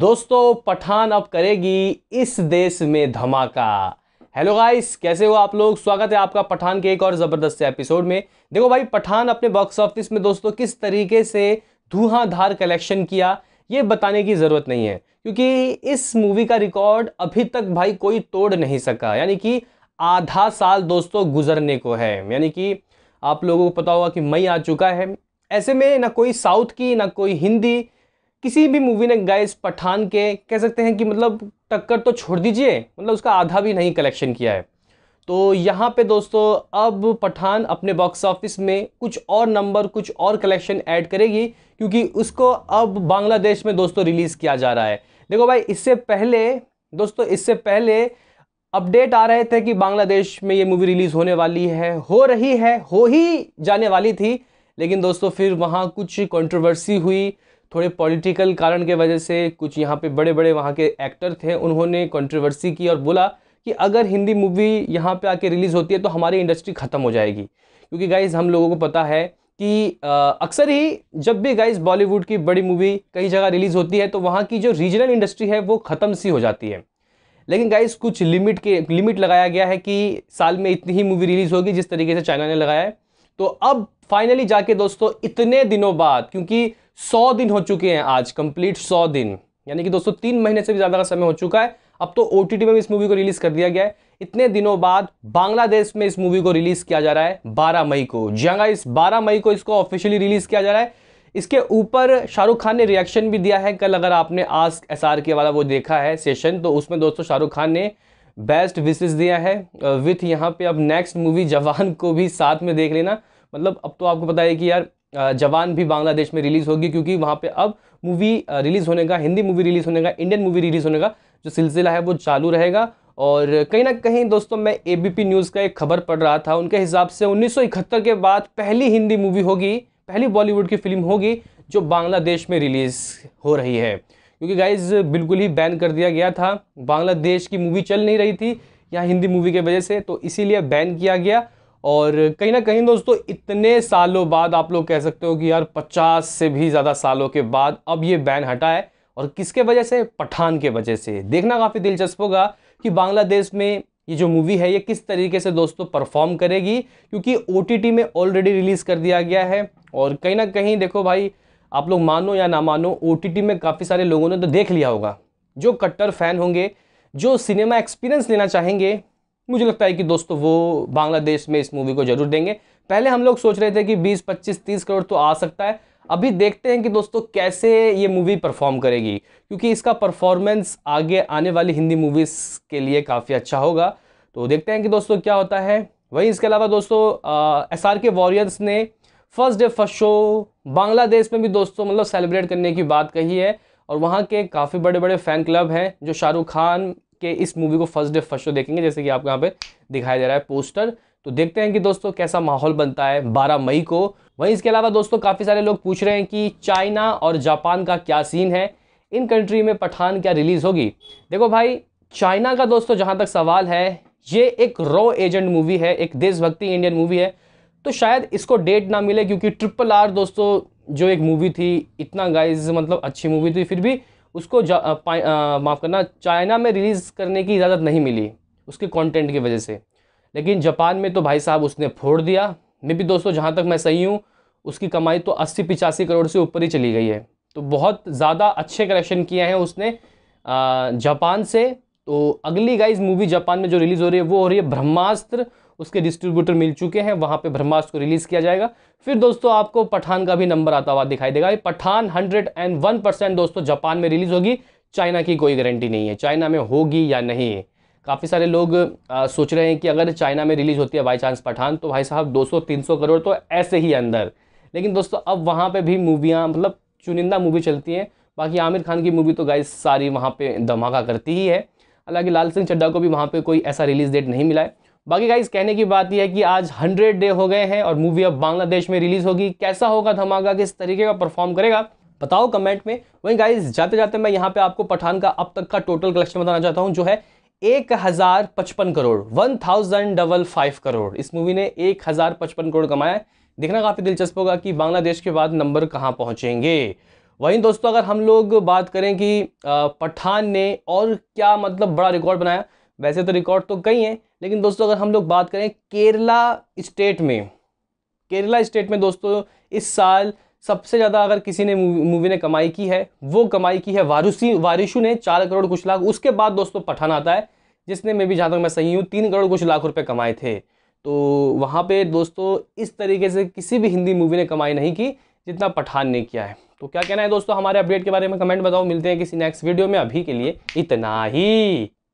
दोस्तों पठान अब करेगी इस देश में धमाका हेलो गाइस कैसे हो आप लोग स्वागत है आपका पठान के एक और ज़बरदस्त एपिसोड में देखो भाई पठान अपने बॉक्स ऑफिस में दोस्तों किस तरीके से धुआंधार कलेक्शन किया ये बताने की ज़रूरत नहीं है क्योंकि इस मूवी का रिकॉर्ड अभी तक भाई कोई तोड़ नहीं सका यानी कि आधा साल दोस्तों गुजरने को है यानी कि आप लोगों को पता होगा कि मई आ चुका है ऐसे में ना कोई साउथ की ना कोई हिंदी किसी भी मूवी ने गाइस पठान के कह सकते हैं कि मतलब टक्कर तो छोड़ दीजिए मतलब उसका आधा भी नहीं कलेक्शन किया है तो यहाँ पे दोस्तों अब पठान अपने बॉक्स ऑफिस में कुछ और नंबर कुछ और कलेक्शन ऐड करेगी क्योंकि उसको अब बांग्लादेश में दोस्तों रिलीज़ किया जा रहा है देखो भाई इससे पहले दोस्तों इससे पहले अपडेट आ रहे थे कि बांग्लादेश में ये मूवी रिलीज़ होने वाली है हो रही है हो ही जाने वाली थी लेकिन दोस्तों फिर वहाँ कुछ कंट्रोवर्सी हुई थोड़े पॉलिटिकल कारण के वजह से कुछ यहाँ पे बड़े बड़े वहाँ के एक्टर थे उन्होंने कंट्रोवर्सी की और बोला कि अगर हिंदी मूवी यहाँ पे आके रिलीज़ होती है तो हमारी इंडस्ट्री ख़त्म हो जाएगी क्योंकि गाइज़ हम लोगों को पता है कि अक्सर ही जब भी गाइज़ बॉलीवुड की बड़ी मूवी कई जगह रिलीज़ होती है तो वहाँ की जो रीजनल इंडस्ट्री है वो ख़त्म सी हो जाती है लेकिन गाइज़ कुछ लिमिट के लिमिट लगाया गया है कि साल में इतनी ही मूवी रिलीज़ होगी जिस तरीके से चाइना ने लगाया है तो अब फाइनली जाके दोस्तों इतने दिनों बाद क्योंकि सौ दिन हो चुके हैं आज कंप्लीट सौ दिन यानी कि दोस्तों तीन महीने से भी ज़्यादा का समय हो चुका है अब तो ओ में इस मूवी को रिलीज़ कर दिया गया है इतने दिनों बाद बांग्लादेश में इस मूवी को रिलीज़ किया जा रहा है बारह मई को जंगा हाँ, इस बारह मई को इसको ऑफिशियली रिलीज़ किया जा रहा है इसके ऊपर शाहरुख खान ने रिएक्शन भी दिया है कल अगर आपने आज एस आर के वाला वो देखा है सेशन तो उसमें दोस्तों शाहरुख खान ने बेस्ट विशेष दिया है विथ uh, यहाँ पे अब नेक्स्ट मूवी जवान को भी साथ में देख लेना मतलब अब तो आपको पता है कि यार जवान भी बांग्लादेश में रिलीज़ होगी क्योंकि वहाँ पे अब मूवी रिलीज़ होने का हिंदी मूवी रिलीज़ होने का इंडियन मूवी रिलीज़ होने का जो सिलसिला है वो चालू रहेगा और कहीं ना कहीं दोस्तों मैं ए न्यूज़ का एक खबर पढ़ रहा था उनके हिसाब से उन्नीस के बाद पहली हिंदी मूवी होगी पहली बॉलीवुड की फिल्म होगी जो बांग्लादेश में रिलीज़ हो रही है क्योंकि गाइज बिल्कुल ही बैन कर दिया गया था बांग्लादेश की मूवी चल नहीं रही थी या हिंदी मूवी के वजह से तो इसीलिए बैन किया गया और कहीं ना कहीं दोस्तों इतने सालों बाद आप लोग कह सकते हो कि यार 50 से भी ज़्यादा सालों के बाद अब ये बैन हटा है और किसके वजह से पठान के वजह से देखना काफ़ी दिलचस्प होगा कि बांग्लादेश में ये जो मूवी है ये किस तरीके से दोस्तों परफॉर्म करेगी क्योंकि ओ में ऑलरेडी रिलीज़ कर दिया गया है और कहीं ना कहीं देखो भाई आप लोग मानो या ना मानो ओ में काफ़ी सारे लोगों ने तो देख लिया होगा जो कट्टर फैन होंगे जो सिनेमा एक्सपीरियंस लेना चाहेंगे मुझे लगता है कि दोस्तों वो बांग्लादेश में इस मूवी को जरूर देंगे पहले हम लोग सोच रहे थे कि 20, 25, 30 करोड़ तो आ सकता है अभी देखते हैं कि दोस्तों कैसे ये मूवी परफॉर्म करेगी क्योंकि इसका परफॉर्मेंस आगे आने वाली हिंदी मूवीज़ के लिए काफ़ी अच्छा होगा तो देखते हैं कि दोस्तों क्या होता है वहीं इसके अलावा दोस्तों एस आर के वॉरियर्स ने first day first show Bangladesh में भी दोस्तों मतलब सेलिब्रेट करने की बात कही है और वहाँ के काफ़ी बड़े बड़े फ़ैन क्लब हैं जो शाहरुख खान के इस मूवी को फर्स्ट डे फर्स्ट शो देखेंगे जैसे कि आपको यहाँ पे दिखाया जा रहा है पोस्टर तो देखते हैं कि दोस्तों कैसा माहौल बनता है 12 मई को वहीं इसके अलावा दोस्तों काफ़ी सारे लोग पूछ रहे हैं कि चाइना और जापान का क्या सीन है इन कंट्री में पठान क्या रिलीज़ होगी देखो भाई चाइना का दोस्तों जहाँ तक सवाल है ये एक रॉ एजेंट मूवी है एक देशभक्ति इंडियन मूवी है तो शायद इसको डेट ना मिले क्योंकि ट्रिपल आर दोस्तों जो एक मूवी थी इतना गाइज मतलब अच्छी मूवी थी फिर भी उसको माफ़ करना चाइना में रिलीज़ करने की इजाज़त नहीं मिली उसके कंटेंट की वजह से लेकिन जापान में तो भाई साहब उसने फोड़ दिया मैं भी दोस्तों जहाँ तक मैं सही हूँ उसकी कमाई तो अस्सी पिचासी करोड़ से ऊपर ही चली गई है तो बहुत ज़्यादा अच्छे कलेक्शन किए हैं उसने जापान से तो अगली गाइज मूवी जापान में जो रिलीज़ हो रही है वो हो रही है ब्रह्मास्त्र उसके डिस्ट्रीब्यूटर मिल चुके हैं वहाँ पे ब्रह्मास्त्र को रिलीज़ किया जाएगा फिर दोस्तों आपको पठान का भी नंबर आता हुआ दिखाई देगा Pathaan hundred and one percent दोस्तों जापान में रिलीज़ होगी चाइना की कोई गारंटी नहीं है चाइना में होगी या नहीं काफ़ी सारे लोग आ, सोच रहे हैं कि अगर चाइना में रिलीज़ होती है बाई चांस पठान तो भाई साहब दो सौ करोड़ तो ऐसे ही अंदर लेकिन दोस्तों अब वहाँ पर भी मूवियाँ मतलब चुनिंदा मूवी चलती हैं बाकी आमिर खान की मूवी तो गाइस सारी वहाँ पे धमाका करती ही है हालांकि लाल सिंह चड्डा को भी वहाँ पे कोई ऐसा रिलीज़ डेट नहीं मिला है बाकी गाइज कहने की बात यह है कि आज हंड्रेड डे हो गए हैं और मूवी अब बांग्लादेश में रिलीज होगी कैसा होगा धमाका किस तरीके का परफॉर्म करेगा बताओ कमेंट में वहीं गाइज जाते जाते मैं यहाँ पे आपको पठान का अब तक का टोटल कलेक्शन बताना चाहता हूँ जो है एक हज़ार पचपन crore one thousand double five crore इस मूवी ने एक हज़ार पचपन करोड़ कमाया है देखना काफ़ी दिलचस्प होगा कि बांग्लादेश के बाद नंबर कहाँ पहुँचेंगे वहीं दोस्तों अगर हम लोग बात करें कि पठान ने और क्या मतलब बड़ा रिकॉर्ड बनाया वैसे तो रिकॉर्ड तो कई हैं लेकिन दोस्तों अगर हम लोग बात करें केरला स्टेट में केरला स्टेट में दोस्तों इस साल सबसे ज़्यादा अगर किसी ने मूवी ने कमाई की है वो कमाई की है वारुसी वारिशु ने चार करोड़ कुछ लाख उसके बाद दोस्तों पठान आता है जिसने मैं भी जहाँ तक मैं सही हूँ तीन करोड़ कुछ लाख रुपए कमाए थे तो वहाँ पे दोस्तों इस तरीके से किसी भी हिंदी मूवी ने कमाई नहीं की जितना पठान ने किया है तो क्या कहना है दोस्तों हमारे अपडेट के बारे में कमेंट बताओ मिलते हैं किसी नेक्स्ट वीडियो में अभी के लिए इतना ही